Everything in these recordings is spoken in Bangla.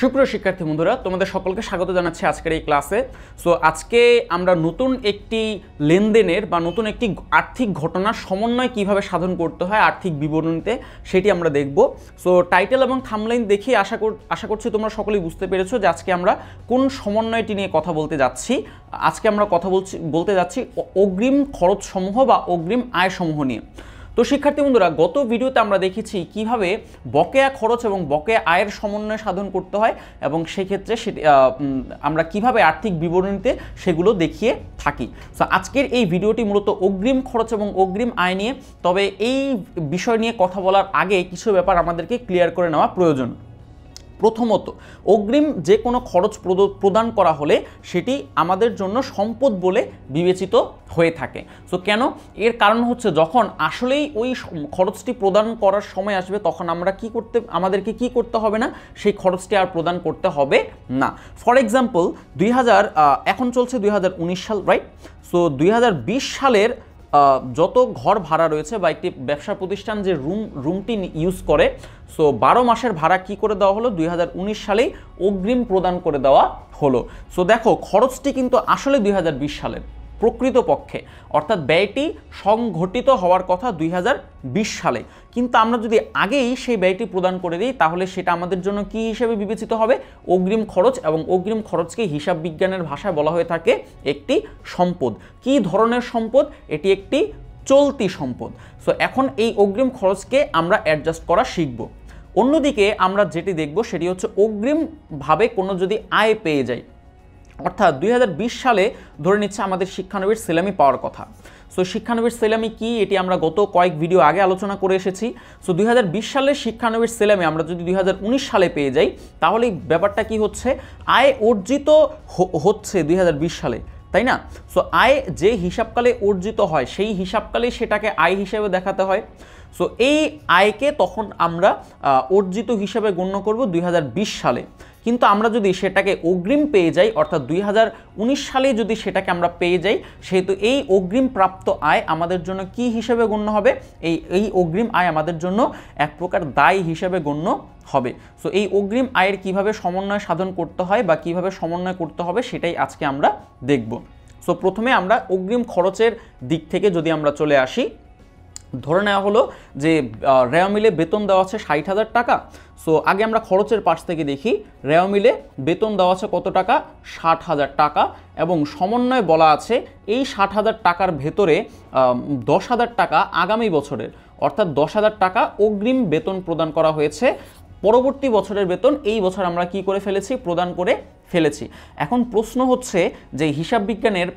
সুপ্রিয় শিক্ষার্থী বন্ধুরা তোমাদের সকলকে স্বাগত জানাচ্ছি আজকের এই ক্লাসে সো আজকে আমরা নতুন একটি লেনদেনের বা নতুন একটি আর্থিক ঘটনার সমন্বয় কিভাবে সাধন করতে হয় আর্থিক বিবরণীতে সেটি আমরা দেখব সো টাইটেল এবং থামলাইন দেখি আশা কর আশা করছি তোমরা সকলেই বুঝতে পেরেছো যে আজকে আমরা কোন সমন্বয়টি নিয়ে কথা বলতে যাচ্ছি আজকে আমরা কথা বলছি বলতে যাচ্ছি অগ্রিম খরচসমূহ বা অগ্রিম আয়সমূহ নিয়ে তো শিক্ষার্থী বন্ধুরা গত ভিডিওতে আমরা দেখেছি কিভাবে বকেয়া খরচ এবং বকেয়া আয়ের সমন্বয় সাধন করতে হয় এবং সেক্ষেত্রে আমরা কিভাবে আর্থিক বিবরণীতে সেগুলো দেখিয়ে থাকি সো আজকের এই ভিডিওটি মূলত অগ্রিম খরচ এবং অগ্রিম আয় নিয়ে তবে এই বিষয় নিয়ে কথা বলার আগে কিছু ব্যাপার আমাদেরকে ক্লিয়ার করে নেওয়া প্রয়োজন প্রথমত অগ্রিম যে কোনো খরচ প্রদান করা হলে সেটি আমাদের জন্য সম্পদ বলে বিবেচিত হয়ে থাকে সো কেন এর কারণ হচ্ছে যখন আসলেই ওই খরচটি প্রদান করার সময় আসবে তখন আমরা কি করতে আমাদেরকে কি করতে হবে না সেই খরচটি আর প্রদান করতে হবে না ফর এক্সাম্পল দুই এখন চলছে দুই সাল রাইট সো দুই সালের যত ঘর ভাড়া রয়েছে বা একটি ব্যবসা প্রতিষ্ঠান যে রুম রুমটি ইউজ করে সো বারো মাসের ভাড়া কি করে দেওয়া হলো দুই সালেই অগ্রিম প্রদান করে দেওয়া হলো সো দেখো খরচটি কিন্তু আসলে দুই সালের প্রকৃতপক্ষে অর্থাৎ ব্যয়টি সংঘটিত হওয়ার কথা দুই সালে কিন্তু আমরা যদি আগেই সেই ব্যয়টি প্রদান করে দিই তাহলে সেটা আমাদের জন্য কি হিসেবে বিবেচিত হবে অগ্রিম খরচ এবং অগ্রিম খরচকে হিসাব বিজ্ঞানের ভাষায় বলা হয়ে থাকে একটি সম্পদ কি ধরনের সম্পদ এটি একটি চলতি সম্পদ সো এখন এই অগ্রিম খরচকে আমরা অ্যাডজাস্ট করা শিখব অন্যদিকে আমরা যেটি দেখব সেটি হচ্ছে অগ্রিমভাবে কোনো যদি আয় পেয়ে যায় অর্থাৎ দুই সালে ধরে নিচ্ছে আমাদের শিক্ষানবীর সেলামি পাওয়ার কথা সো শিক্ষানবীর সেলামি কি এটি আমরা গত কয়েক ভিডিও আগে আলোচনা করে এসেছি সো দুই সালে শিক্ষানবীর সেলামি আমরা যদি দুই সালে পেয়ে যাই তাহলে ব্যাপারটা কি হচ্ছে আয় অর্জিত হচ্ছে দুই সালে তাই না সো আয় যে হিসাবকালে অর্জিত হয় সেই হিসাবকালে সেটাকে আয় হিসেবে দেখাতে হয় সো এই আয়কে তখন আমরা অর্জিত হিসাবে গণ্য করব দুই সালে কিন্তু আমরা যদি সেটাকে অগ্রিম পেয়ে যাই অর্থাৎ দুই সালে যদি সেটাকে আমরা পেয়ে যাই সেহেতু এই অগ্রিম প্রাপ্ত আয় আমাদের জন্য কি হিসেবে গণ্য হবে এই এই অগ্রিম আয় আমাদের জন্য এক প্রকার দায় হিসেবে গণ্য হবে সো এই অগ্রিম আয়ের কিভাবে সমন্বয় সাধন করতে হয় বা কিভাবে সমন্বয় করতে হবে সেটাই আজকে আমরা দেখব সো প্রথমে আমরা অগ্রিম খরচের দিক থেকে যদি আমরা চলে আসি ধরে নেওয়া হলো যে রেওয়া মিলে বেতন দেওয়া আছে ষাট হাজার টাকা সো আগে আমরা খরচের পাশ থেকে দেখি রেওয়া মিলে বেতন দেওয়া আছে কত টাকা ষাট হাজার টাকা এবং সমন্বয় বলা আছে এই ষাট হাজার টাকার ভেতরে দশ হাজার টাকা আগামী বছরের অর্থাৎ দশ হাজার টাকা অগ্রিম বেতন প্রদান করা হয়েছে পরবর্তী বছরের বেতন এই বছর আমরা কি করে ফেলেছি প্রদান করে ফেলেছি এখন প্রশ্ন হচ্ছে যে হিসাব বিজ্ঞানের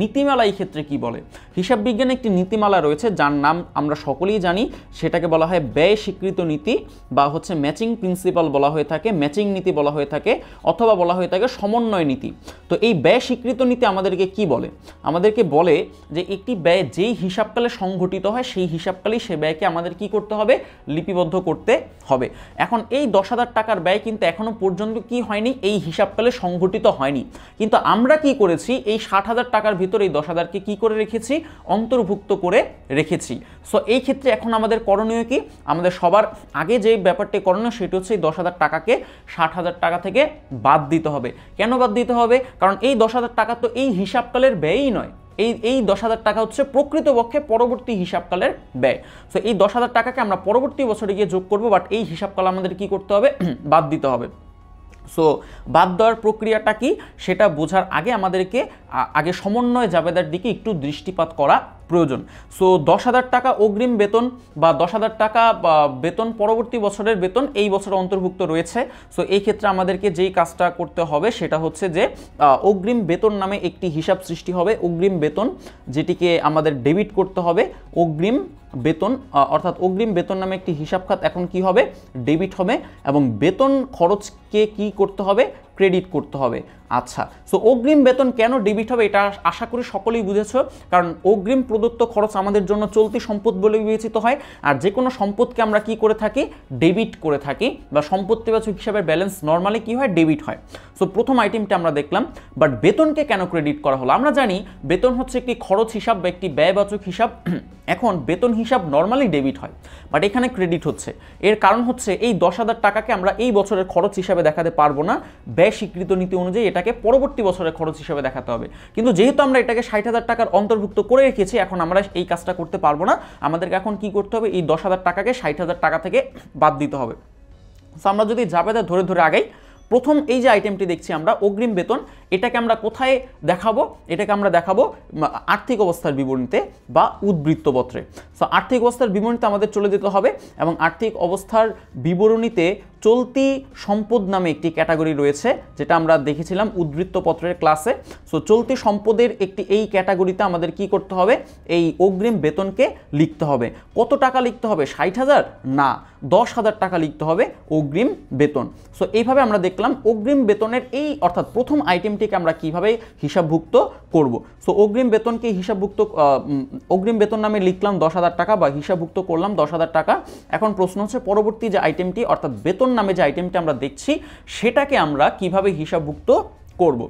নীতিমালা এই ক্ষেত্রে কি বলে হিসাব বিজ্ঞানের একটি নীতিমালা রয়েছে যার নাম আমরা সকলেই জানি সেটাকে বলা হয় ব্যয় স্বীকৃত নীতি বা হচ্ছে ম্যাচিং প্রিন্সিপাল বলা হয়ে থাকে ম্যাচিং নীতি বলা হয়ে থাকে অথবা বলা হয়ে থাকে সমন্বয় নীতি তো এই ব্যয় স্বীকৃত নীতি আমাদেরকে কি বলে আমাদেরকে বলে যে একটি ব্যয় যেই হিসাবকালে সংঘটিত হয় সেই হিসাবকালেই সে ব্যয়কে আমাদের কি করতে হবে লিপিবদ্ধ করতে হবে এখন এই দশ হাজার টাকার ব্যয় কিন্তু এখনও পর্যন্ত কি হয়নি এই হিসাবকালে আসলে সংঘটিত হয়নি কিন্তু আমরা কি করেছি এই ষাট হাজার টাকার ভিতরে এই দশ হাজারকে কী করে রেখেছি অন্তর্ভুক্ত করে রেখেছি সো এই ক্ষেত্রে এখন আমাদের করণীয় কি আমাদের সবার আগে যে ব্যাপারটি করণীয় সেটি হচ্ছে এই দশ হাজার টাকাকে ষাট হাজার টাকা থেকে বাদ দিতে হবে কেন বাদ দিতে হবে কারণ এই দশ হাজার টাকা তো এই হিসাবকালের ব্যয়ই নয় এই এই দশ হাজার টাকা হচ্ছে প্রকৃতপক্ষে পরবর্তী হিসাবকালের ব্যয় সো এই দশ হাজার টাকাকে আমরা পরবর্তী বছরে গিয়ে যোগ করবো বাট এই হিসাবকাল আমাদের কি করতে হবে বাদ দিতে হবে সো বাদ দেওয়ার প্রক্রিয়াটা কি সেটা বোঝার আগে আমাদেরকে আগে সমন্বয় জাবেদার দিকে একটু দৃষ্টিপাত করা প্রয়োজন সো দশ হাজার টাকা অগ্রিম বেতন বা দশ হাজার টাকা বেতন পরবর্তী বছরের বেতন এই বছরে অন্তর্ভুক্ত রয়েছে সো এই ক্ষেত্রে আমাদেরকে যেই কাজটা করতে হবে সেটা হচ্ছে যে অগ্রিম বেতন নামে একটি হিসাব সৃষ্টি হবে অগ্রিম বেতন যেটিকে আমাদের ডেবিট করতে হবে অগ্রিম বেতন অর্থাৎ অগ্রিম বেতন নামে একটি হিসাব খাত এখন কি হবে ডেবিট হবে এবং বেতন খরচকে কি করতে হবে ক্রেডিট করতে হবে আচ্ছা সো অগ্রিম বেতন কেন ডেবিট হবে এটা আশা করি সকলেই বুঝেছ কারণ অগ্রিম প্রদত্ত খরচ আমাদের জন্য চলতি সম্পদ বলে বিবেচিত হয় আর যে কোনো সম্পদকে আমরা কি করে থাকি ডেবিট করে থাকি বা সম্পত্তিবাচক হিসাবে ব্যালেন্স নর্মালি কি হয় ডেবিট হয় সো প্রথম আইটেমটা আমরা দেখলাম বাট বেতনকে কেন ক্রেডিট করা হলো আমরা জানি বেতন হচ্ছে একটি খরচ হিসাব বা একটি ব্যয়বাচক হিসাব এখন বেতন হিসাব নর্মালি ডেবিট হয় বাট এখানে ক্রেডিট হচ্ছে এর কারণ হচ্ছে এই দশ হাজার টাকাকে আমরা এই বছরের খরচ হিসাবে দেখাতে পারবো না ব্যয় ব্যয় স্বীকৃত নীতি অনুযায়ী এটাকে পরবর্তী বছরের খরচ হিসেবে দেখাতে হবে কিন্তু যেহেতু আমরা এটাকে ষাট হাজার টাকার অন্তর্ভুক্ত করে রেখেছি এখন আমরা এই কাজটা করতে পারবো না আমাদেরকে এখন কি করতে হবে এই দশ হাজার টাকাকে ষাট হাজার টাকা থেকে বাদ দিতে হবে সো আমরা যদি জাবেদা ধরে ধরে আগেই প্রথম এই যে আইটেমটি দেখছি আমরা অগ্রিম বেতন এটাকে আমরা কোথায় দেখাবো এটাকে আমরা দেখাবো আর্থিক অবস্থার বিবরণীতে বা উদ্বৃত্তপত্রে সো আর্থিক অবস্থার বিবরণীতে আমাদের চলে যেতে হবে এবং আর্থিক অবস্থার বিবরণীতে চলতি সম্পদ নামে একটি ক্যাটাগরি রয়েছে যেটা আমরা দেখেছিলাম উদ্বৃত্তপত্রের ক্লাসে সো চলতি সম্পদের একটি এই ক্যাটাগরিতে আমাদের কি করতে হবে এই অগ্রিম বেতনকে লিখতে হবে কত টাকা লিখতে হবে ষাট হাজার না দশ হাজার টাকা লিখতে হবে অগ্রিম বেতন সো এইভাবে আমরা দেখলাম অগ্রিম বেতনের এই অর্থাৎ প্রথম আইটেমটিকে আমরা কিভাবে হিসাবভুক্ত করব সো অগ্রিম বেতনকে হিসাবভুক্ত অগ্রিম বেতন নামে লিখলাম দশ হাজার টাকা বা হিসাবভুক্ত করলাম দশ হাজার টাকা এখন প্রশ্ন হচ্ছে পরবর্তী যে আইটেমটি অর্থাৎ বেতন বেতন নামে যে আইটেমটা আমরা দেখছি সেটাকে আমরা কিভাবে হিসাবভুক্ত করব।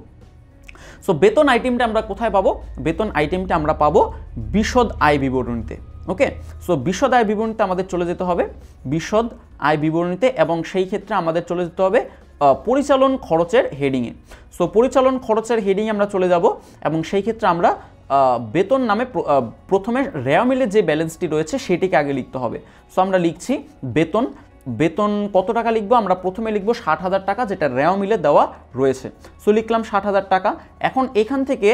সো বেতন আইটেমটা আমরা কোথায় পাবো বেতন আইটেমটা আমরা পাবো বিশদ আয় বিবরণীতে ওকে সো বিশদ আয় বিবরণীতে আমাদের চলে যেতে হবে বিশদ আয় বিবরণীতে এবং সেই ক্ষেত্রে আমাদের চলে যেতে হবে পরিচালন খরচের হেডিংয়ে সো পরিচালন খরচের হেডিংয়ে আমরা চলে যাব এবং সেই ক্ষেত্রে আমরা বেতন নামে প্রথমে রেয়ামিলের যে ব্যালেন্সটি রয়েছে সেটিকে আগে লিখতে হবে সো আমরা লিখছি বেতন বেতন কত টাকা লিখবো আমরা প্রথমে লিখবো ষাট হাজার টাকা যেটা র্যাও মিলে দেওয়া রয়েছে সো লিখলাম ষাট হাজার টাকা এখন এখান থেকে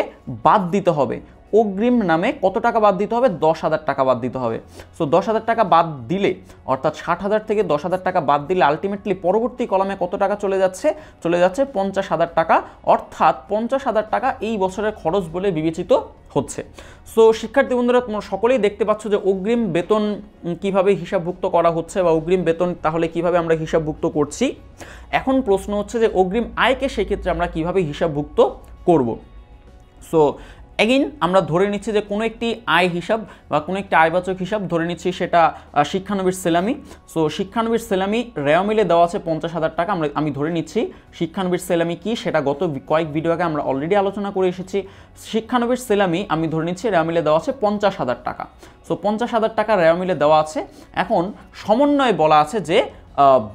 বাদ দিতে হবে অগ্রিম নামে কত টাকা বাদ দিতে হবে দশ হাজার টাকা বাদ দিতে হবে সো দশ হাজার টাকা বাদ দিলে অর্থাৎ ষাট হাজার থেকে দশ হাজার টাকা বাদ দিলে আলটিমেটলি পরবর্তী কলামে কত টাকা চলে যাচ্ছে চলে যাচ্ছে পঞ্চাশ হাজার টাকা অর্থাৎ পঞ্চাশ হাজার টাকা এই বছরের খরচ বলে বিবেচিত হচ্ছে সো শিক্ষার্থী বন্ধুরা তোমরা সকলেই দেখতে পাচ্ছ যে অগ্রিম বেতন কিভাবে হিসাবভুক্ত করা হচ্ছে বা অগ্রিম বেতন তাহলে কিভাবে আমরা হিসাবভুক্ত করছি এখন প্রশ্ন হচ্ছে যে অগ্রিম আয়কে সেক্ষেত্রে আমরা কিভাবে হিসাবভুক্ত করব সো এগেইন আমরা ধরে নিচ্ছি যে কোনো একটি আয় হিসাব বা কোনো একটি আয়বাচক হিসাব ধরে নিচ্ছি সেটা শিক্ষানবির সেলামি সো শিক্ষানবির সেলামি রেওমিলে দেওয়া আছে পঞ্চাশ হাজার টাকা আমরা আমি ধরে নিচ্ছি শিক্ষানবির সেলামি কি সেটা গত কয়েক ভিডিও আগে আমরা অলরেডি আলোচনা করে এসেছি শিক্ষানবির সেলামি আমি ধরে নিচ্ছি রেওমিলে দেওয়া আছে পঞ্চাশ হাজার টাকা সো পঞ্চাশ হাজার টাকা রেওমিলে দেওয়া আছে এখন সমন্বয়ে বলা আছে যে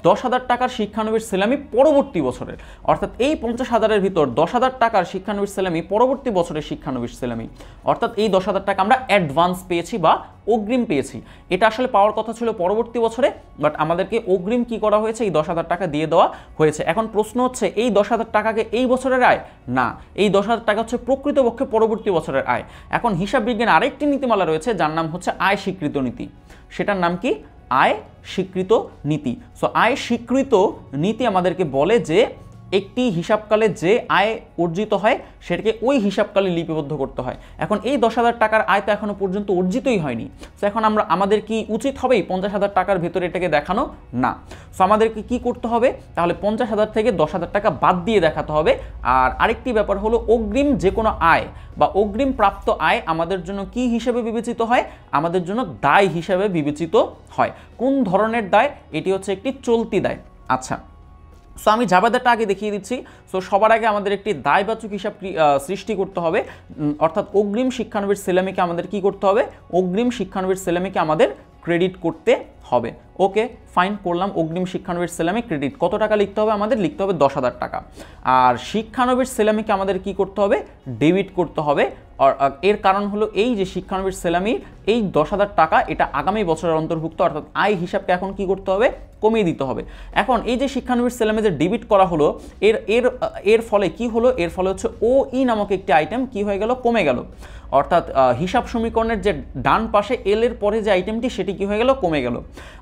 দশ হাজার টাকার শিক্ষানবিশ সেলামি পরবর্তী বছরের অর্থাৎ এই পঞ্চাশ হাজারের ভিতর দশ হাজার টাকার শিক্ষানবিশ সেলামি পরবর্তী বছরের শিক্ষানবীর সেলামি অর্থাৎ এই দশ হাজার টাকা আমরা অ্যাডভান্স পেয়েছি বা অগ্রিম পেয়েছি এটা আসলে পাওয়ার কথা ছিল পরবর্তী বছরে বাট আমাদেরকে অগ্রিম কি করা হয়েছে এই দশ হাজার টাকা দিয়ে দেওয়া হয়েছে এখন প্রশ্ন হচ্ছে এই দশ হাজার টাকাকে এই বছরের আয় না এই দশ হাজার টাকা হচ্ছে প্রকৃতপক্ষে পরবর্তী বছরের আয় এখন হিসাব বিজ্ঞান আরেকটি নীতিমালা রয়েছে যার নাম হচ্ছে আয় স্বীকৃত নীতি সেটার নাম কি আয় স্বীকৃত নীতি সো আয় স্বীকৃত নীতি আমাদেরকে বলে যে একটি হিসাবকালে যে আয় অর্জিত হয় সেটাকে ওই হিসাবকালে লিপিবদ্ধ করতে হয় এখন এই দশ হাজার টাকার আয় তো এখনও পর্যন্ত অর্জিতই হয়নি সো এখন আমরা আমাদের কি উচিত হবেই পঞ্চাশ হাজার টাকার ভেতরে এটাকে দেখানো না সো আমাদেরকে কি করতে হবে তাহলে পঞ্চাশ হাজার থেকে দশ হাজার টাকা বাদ দিয়ে দেখাতে হবে আর আরেকটি ব্যাপার হলো অগ্রিম যে কোনো আয় বা অগ্রিম প্রাপ্ত আয় আমাদের জন্য কি হিসেবে বিবেচিত হয় আমাদের জন্য দায় হিসেবে বিবেচিত হয় কোন ধরনের দায় এটি হচ্ছে একটি চলতি দায় আচ্ছা সো আমি জাবেদারটা আগে দেখিয়ে দিচ্ছি সো সবার আগে আমাদের একটি দায়বাচক হিসাব সৃষ্টি করতে হবে অর্থাৎ অগ্রিম শিক্ষানবির সেলামিকে আমাদের কি করতে হবে অগ্রিম শিক্ষানবির সেলামিকে আমাদের ক্রেডিট করতে হবে ওকে ফাইন করলাম অগ্রিম শিক্ষানবীর সেলামে ক্রেডিট কত টাকা লিখতে হবে আমাদের লিখতে হবে দশ হাজার টাকা আর শিক্ষানবীর সেলামিকে আমাদের কি করতে হবে ডেবিট করতে হবে এর কারণ হলো এই যে শিক্ষানবীর সেলামি এই দশ হাজার টাকা এটা আগামী বছরের অন্তর্ভুক্ত অর্থাৎ আয় হিসাবকে এখন কি করতে হবে কমিয়ে দিতে হবে এখন এই যে শিক্ষানবীর সেলামে যে ডেবিট করা হলো এর এর এর ফলে কি হলো এর ফলে হচ্ছে ও ই e নামক একটি আইটেম কি হয়ে গেল কমে গেল অর্থাৎ হিসাব সমীকরণের যে ডান পাশে এল এর পরে যে আইটেমটি সেটি কি হয়ে গেল কমে গেল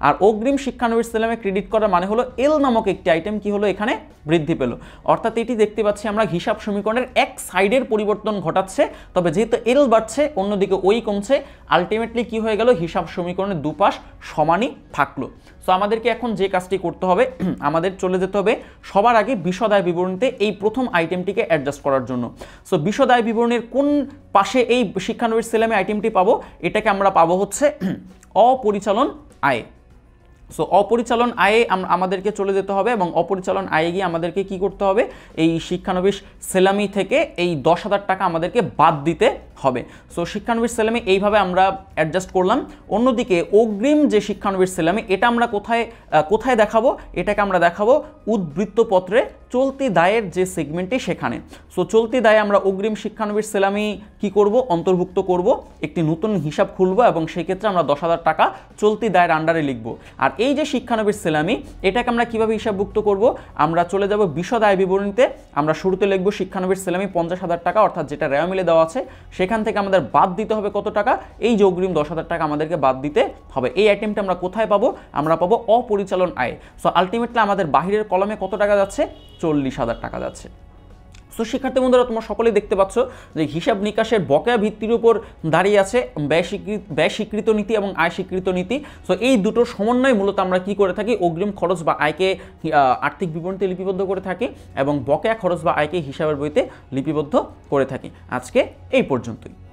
আর ও অগ্রিম শিক্ষানবীর সেলামে ক্রেডিট করার মানে হলো এল নামক একটি আইটেম কি হলো এখানে বৃদ্ধি পেল অর্থাৎ এটি দেখতে পাচ্ছি আমরা হিসাব সমীকরণের এক সাইডের পরিবর্তন ঘটাচ্ছে তবে যেহেতু এল বাড়ছে অন্যদিকে ওই কমছে আলটিমেটলি কি হয়ে গেল হিসাব সমীকরণের দুপাশ সমানই থাকলো তো আমাদেরকে এখন যে কাজটি করতে হবে আমাদের চলে যেতে হবে সবার আগে বিশদায় বিবরণীতে এই প্রথম আইটেমটিকে অ্যাডজাস্ট করার জন্য সো বিশদায় বিবরণের কোন পাশে এই শিক্ষানবীর সেলামে আইটেমটি পাবো এটাকে আমরা পাবো হচ্ছে অপরিচালন আয় সো অপরিচালন আয়ে আমাদেরকে চলে যেতে হবে এবং অপরিচালন আয়ে গিয়ে আমাদেরকে কি করতে হবে এই শিক্ষানবিশ সেলামি থেকে এই দশ হাজার টাকা আমাদেরকে বাদ দিতে হবে সো শিক্ষানবির সেলামে এইভাবে আমরা অ্যাডজাস্ট করলাম অন্যদিকে অগ্রিম যে শিক্ষানবির সেলামে এটা আমরা কোথায় কোথায় দেখাবো এটাকে আমরা দেখাবো উদ্বৃত্তপত্রে চলতি দায়ের যে সেগমেন্টটি সেখানে সো চলতি দায়ে আমরা অগ্রিম শিক্ষানবির সেলামি কি করব অন্তর্ভুক্ত করব একটি নতুন হিসাব খুলব এবং সেই ক্ষেত্রে আমরা দশ হাজার টাকা চলতি দায়ের আন্ডারে লিখব আর এই যে শিক্ষানবির সেলামি এটাকে আমরা কিভাবে হিসাবভুক্ত করব আমরা চলে যাব বিশদ আয় বিবরণীতে আমরা শুরুতে লিখব শিক্ষানবির সেলামি পঞ্চাশ হাজার টাকা অর্থাৎ যেটা রেওয়া মিলে দেওয়া আছে সে সেখান থেকে আমাদের বাদ দিতে হবে কত টাকা এই যে অগ্রিম দশ হাজার টাকা আমাদেরকে বাদ দিতে হবে এই আইটেমটা আমরা কোথায় পাবো আমরা পাবো অপরিচালন আয় সো আলটিমেটলি আমাদের বাহিরের কলমে কত টাকা যাচ্ছে চল্লিশ হাজার টাকা যাচ্ছে সো শিক্ষার্থী বন্ধুরা তোমরা সকলেই দেখতে পাচ্ছ যে হিসাব নিকাশের বকেয়া ভিত্তির উপর দাঁড়িয়ে আছে ব্যয় স্বীকৃত ব্যয় স্বীকৃত নীতি এবং আয় স্বীকৃত নীতি সো এই দুটো সমন্বয় মূলত আমরা কি করে থাকি অগ্রিম খরচ বা আয়কে আর্থিক বিবরণীতে লিপিবদ্ধ করে থাকি এবং বকেয়া খরচ বা আয়কে হিসাবের বইতে লিপিবদ্ধ করে থাকি আজকে এই পর্যন্তই